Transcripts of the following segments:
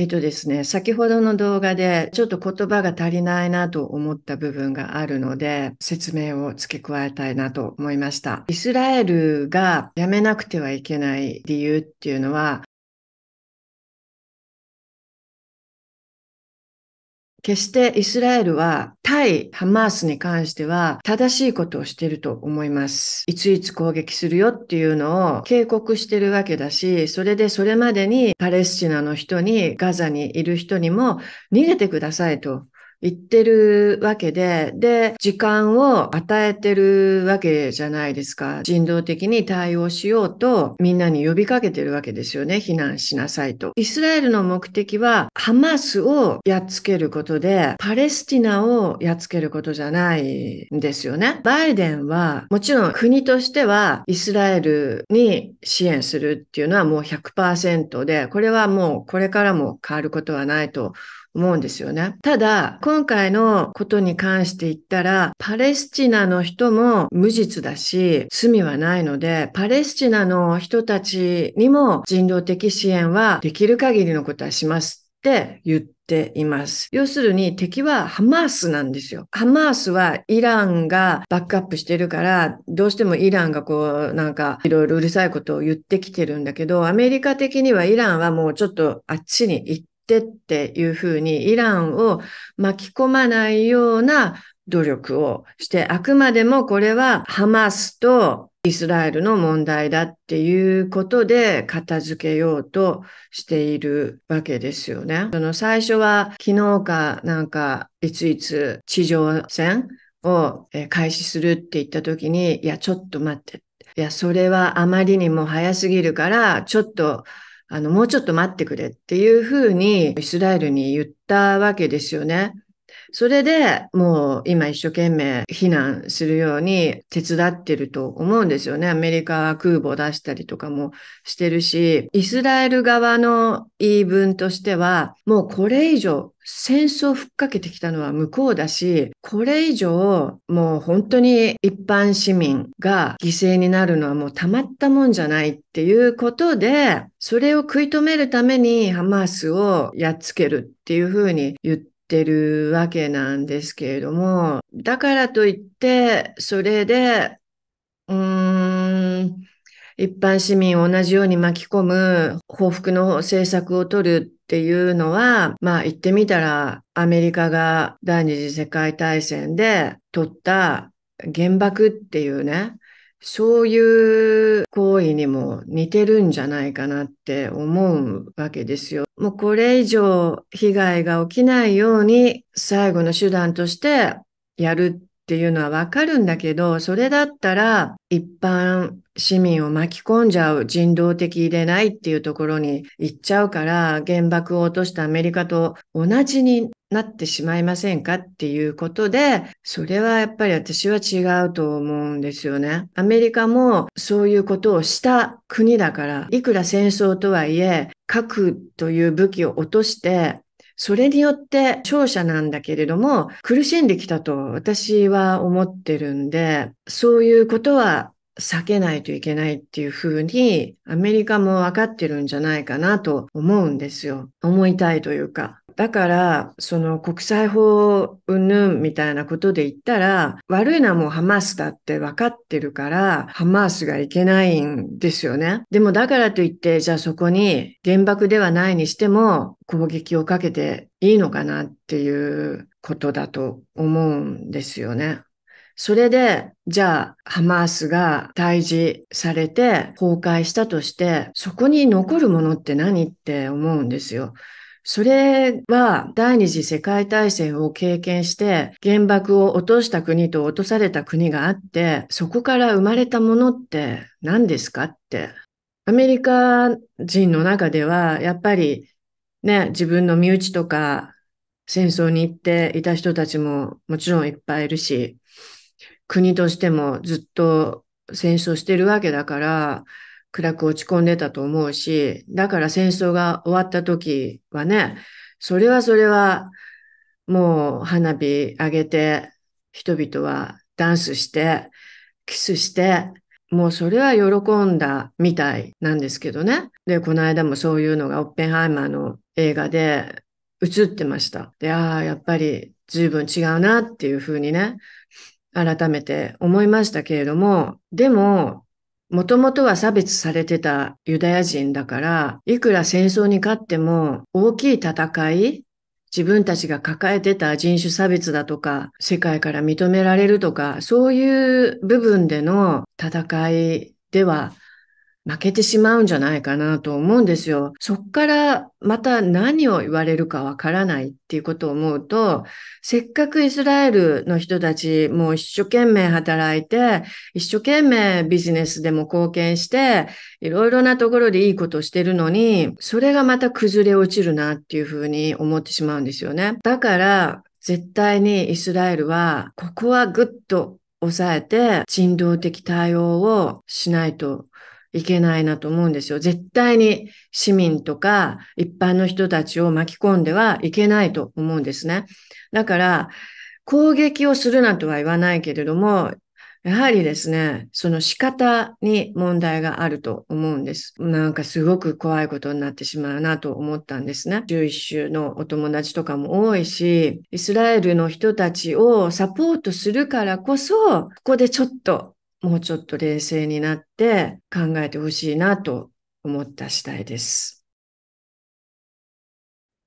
えっとですね、先ほどの動画でちょっと言葉が足りないなと思った部分があるので説明を付け加えたいなと思いました。イスラエルが辞めなくてはいけない理由っていうのは決してイスラエルは対ハマースに関しては正しいことをしていると思います。いついつ攻撃するよっていうのを警告してるわけだし、それでそれまでにパレスチナの人にガザにいる人にも逃げてくださいと言ってるわけで、で、時間を与えてるわけじゃないですか。人道的に対応しようと、みんなに呼びかけてるわけですよね。避難しなさいと。イスラエルの目的は、ハマスをやっつけることで、パレスティナをやっつけることじゃないんですよね。バイデンは、もちろん国としては、イスラエルに支援するっていうのはもう100%で、これはもうこれからも変わることはないと思うんですよね。ただ、今回のことに関して言ったら、パレスチナの人も無実だし、罪はないので、パレスチナの人たちにも人道的支援はできる限りのことはしますって言っています。要するに敵はハマースなんですよ。ハマースはイランがバックアップしてるから、どうしてもイランがこうなんかいろいろうるさいことを言ってきてるんだけど、アメリカ的にはイランはもうちょっとあっちに行って、ってっていうふうにイランを巻き込まないような努力をして、あくまでもこれはハマスとイスラエルの問題だっていうことで片付けようとしているわけですよね。その最初は昨日かなんかいついつ地上戦を開始するって言った時に、いや、ちょっと待って。いや、それはあまりにも早すぎるから、ちょっとあの、もうちょっと待ってくれっていうふうにイスラエルに言ったわけですよね。それでもう今一生懸命避難するように手伝ってると思うんですよね。アメリカは空母出したりとかもしてるし、イスラエル側の言い分としては、もうこれ以上戦争をふっかけてきたのは向こうだし、これ以上もう本当に一般市民が犠牲になるのはもうたまったもんじゃないっていうことで、それを食い止めるためにハマースをやっつけるっていうふうに言ってってるわけなんですけれども、だからといって、それで、うーん、一般市民を同じように巻き込む報復の政策を取るっていうのは、まあ言ってみたらアメリカが第二次世界大戦で取った原爆っていうね、そういう行為にも似てるんじゃないかなって思うわけですよ。もうこれ以上被害が起きないように最後の手段としてやるっていうのはわかるんだけど、それだったら一般市民を巻き込んじゃう、人道的でないっていうところに行っちゃうから、原爆を落としたアメリカと同じになってしまいませんかっていうことで、それはやっぱり私は違うと思うんですよね。アメリカもそういうことをした国だから、いくら戦争とはいえ、核という武器を落としてそれによって勝者なんだけれども、苦しんできたと私は思ってるんで、そういうことは避けないといけないっていうふうに、アメリカもわかってるんじゃないかなと思うんですよ。思いたいというか。だから、その国際法云々みたいなことで言ったら、悪いのはもうハマスだって分かってるから、ハマスがいけないんですよね。でもだからといって、じゃあそこに原爆ではないにしても攻撃をかけていいのかなっていうことだと思うんですよね。それで、じゃあ、ハマースが退治されて崩壊したとして、そこに残るものって何って思うんですよ。それは第二次世界大戦を経験して原爆を落とした国と落とされた国があって、そこから生まれたものって何ですかって。アメリカ人の中ではやっぱりね、自分の身内とか戦争に行っていた人たちももちろんいっぱいいるし、国としてもずっと戦争してるわけだから、暗く落ち込んでたと思うし、だから戦争が終わった時はね、それはそれは、もう花火上げて、人々はダンスして、キスして、もうそれは喜んだみたいなんですけどね。で、この間もそういうのがオッペンハイマーの映画で映ってました。で、ああ、やっぱり随分違うなっていうふうにね、改めて思いましたけれども、でも、もともとは差別されてたユダヤ人だから、いくら戦争に勝っても大きい戦い、自分たちが抱えてた人種差別だとか、世界から認められるとか、そういう部分での戦いでは負けてしまうんじゃないかなと思うんですよ。そっからまた何を言われるかわからないっていうことを思うと、せっかくイスラエルの人たちもう一生懸命働いて、一生懸命ビジネスでも貢献して、いろいろなところでいいことをしてるのに、それがまた崩れ落ちるなっていうふうに思ってしまうんですよね。だから、絶対にイスラエルは、ここはぐっと抑えて、人道的対応をしないといけないなと思うんですよ。絶対に市民とか一般の人たちを巻き込んではいけないと思うんですね。だから、攻撃をするなとは言わないけれども、やはりですね、その仕方に問題があると思うんです。なんかすごく怖いことになってしまうなと思ったんですね。11州のお友達とかも多いし、イスラエルの人たちをサポートするからこそ、ここでちょっともうちょっと冷静になって考えてほしいなと思った次第です。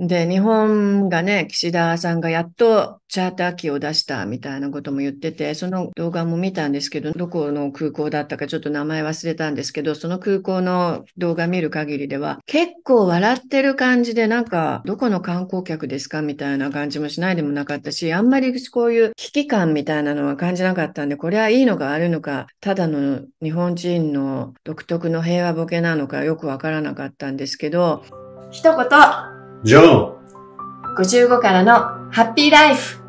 で、日本がね、岸田さんがやっとチャーター機を出したみたいなことも言ってて、その動画も見たんですけど、どこの空港だったかちょっと名前忘れたんですけど、その空港の動画見る限りでは、結構笑ってる感じで、なんか、どこの観光客ですかみたいな感じもしないでもなかったし、あんまりこういう危機感みたいなのは感じなかったんで、これはいいのかあるのか、ただの日本人の独特の平和ボケなのかよくわからなかったんですけど、一言ジョー55からのハッピーライフ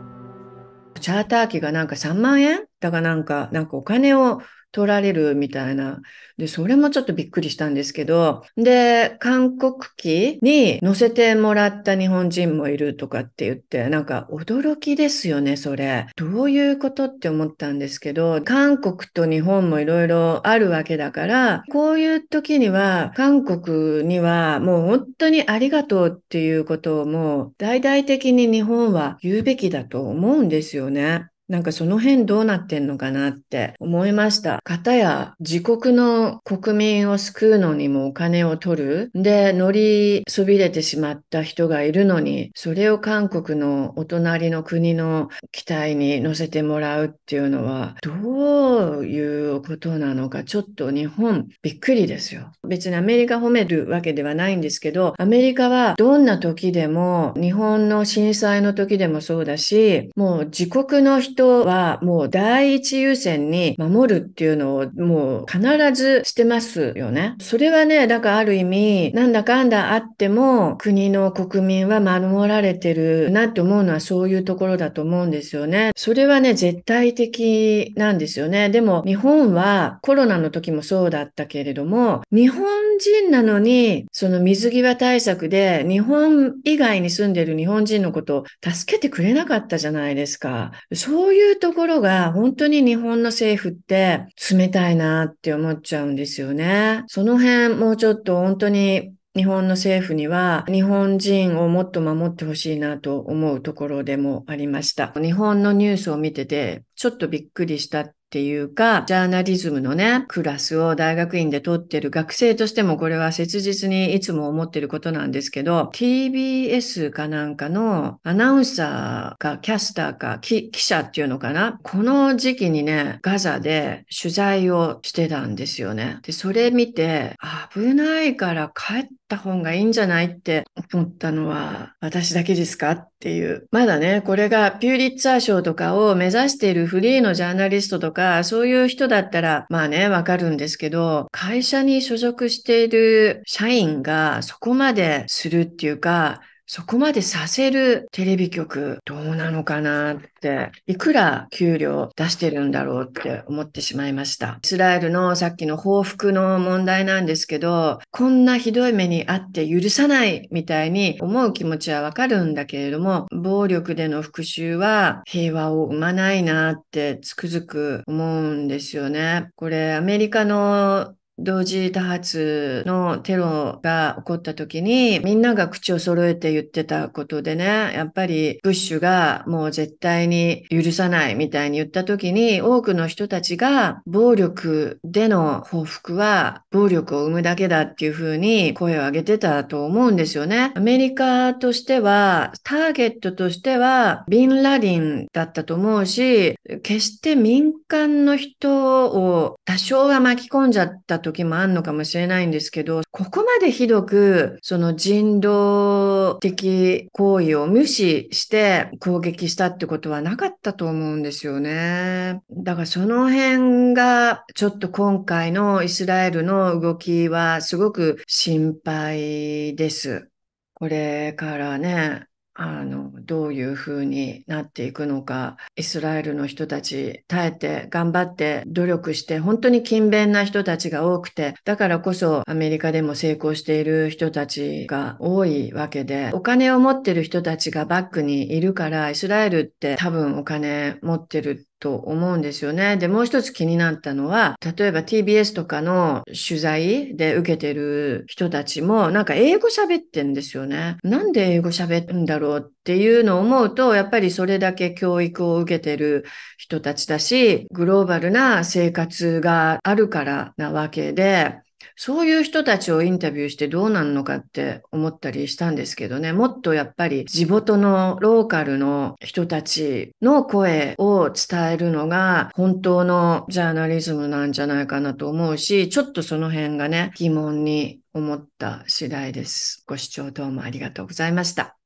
チャーター機がなんか3万円だからなんか、なんかお金を取られるみたいな。で、それもちょっとびっくりしたんですけど、で、韓国機に乗せてもらった日本人もいるとかって言って、なんか驚きですよね、それ。どういうことって思ったんですけど、韓国と日本もいろいろあるわけだから、こういう時には、韓国にはもう本当にありがとうっていうことをもう大々的に日本は言うべきだと思うんですよね。なんかその辺どうなってんのかなって思いました。かたや自国の国民を救うのにもお金を取る。で、乗りそびれてしまった人がいるのに、それを韓国のお隣の国の期待に乗せてもらうっていうのは、どういうことなのか、ちょっと日本びっくりですよ。別にアメリカ褒めるわけではないんですけど、アメリカはどんな時でも、日本の震災の時でもそうだし、もう自国の人人はもう第一優先に守るっていうのをもう必ずしてますよね。それはね、だからある意味、なんだかんだあっても国の国民は守られてるなって思うのはそういうところだと思うんですよね。それはね、絶対的なんですよね。でも日本はコロナの時もそうだったけれども、日本人なのに、その水際対策で日本以外に住んでる日本人のことを助けてくれなかったじゃないですか。そういうところが本当に日本の政府って冷たいなって思っちゃうんですよね。その辺もうちょっと本当に日本の政府には日本人をもっと守ってほしいなと思うところでもありました。日本のニュースを見ててちょっとびっくりしたっていうか、ジャーナリズムのね、クラスを大学院で取ってる学生としてもこれは切実にいつも思ってることなんですけど、TBS かなんかのアナウンサーかキャスターか記者っていうのかな、この時期にね、ガザで取材をしてたんですよね。で、それ見て、危ないから帰ってた方がいいんじゃないって思ったのは私だけですかっていう。まだね、これがピューリッツァー賞とかを目指しているフリーのジャーナリストとか、そういう人だったら、まあね、わかるんですけど、会社に所属している社員がそこまでするっていうか、そこまでさせるテレビ局どうなのかなって、いくら給料出してるんだろうって思ってしまいました。イスラエルのさっきの報復の問題なんですけど、こんなひどい目にあって許さないみたいに思う気持ちはわかるんだけれども、暴力での復讐は平和を生まないなってつくづく思うんですよね。これアメリカの同時多発のテロが起こった時に、みんなが口を揃えて言ってたことでね、やっぱりブッシュがもう絶対に許さないみたいに言った時に、多くの人たちが暴力での報復は暴力を生むだけだっていうふうに声を上げてたと思うんですよね。アメリカとしては、ターゲットとしては、ビンラディンだったと思うし、決して民間の人を多少は巻き込んじゃったと時もあんのかもしれないんですけど、ここまでひどく、その人道的行為を無視して攻撃したってことはなかったと思うんですよね。だからその辺が、ちょっと今回のイスラエルの動きはすごく心配です。これからね、あの、どういうふうになっていくのか、イスラエルの人たち耐えて頑張って努力して本当に勤勉な人たちが多くて、だからこそアメリカでも成功している人たちが多いわけで、お金を持ってる人たちがバックにいるから、イスラエルって多分お金持ってると思うんですよね。で、もう一つ気になったのは、例えば TBS とかの取材で受けてる人たちも、なんか英語喋ってんですよね。なんで英語喋るんだろうっていうのを思うと、やっぱりそれだけ教育を受けてる人たちだし、グローバルな生活があるからなわけで、そういう人たちをインタビューしてどうなるのかって思ったりしたんですけどね、もっとやっぱり地元のローカルの人たちの声を伝えるのが本当のジャーナリズムなんじゃないかなと思うし、ちょっとその辺がね、疑問に思った次第です。ご視聴どうもありがとうございました。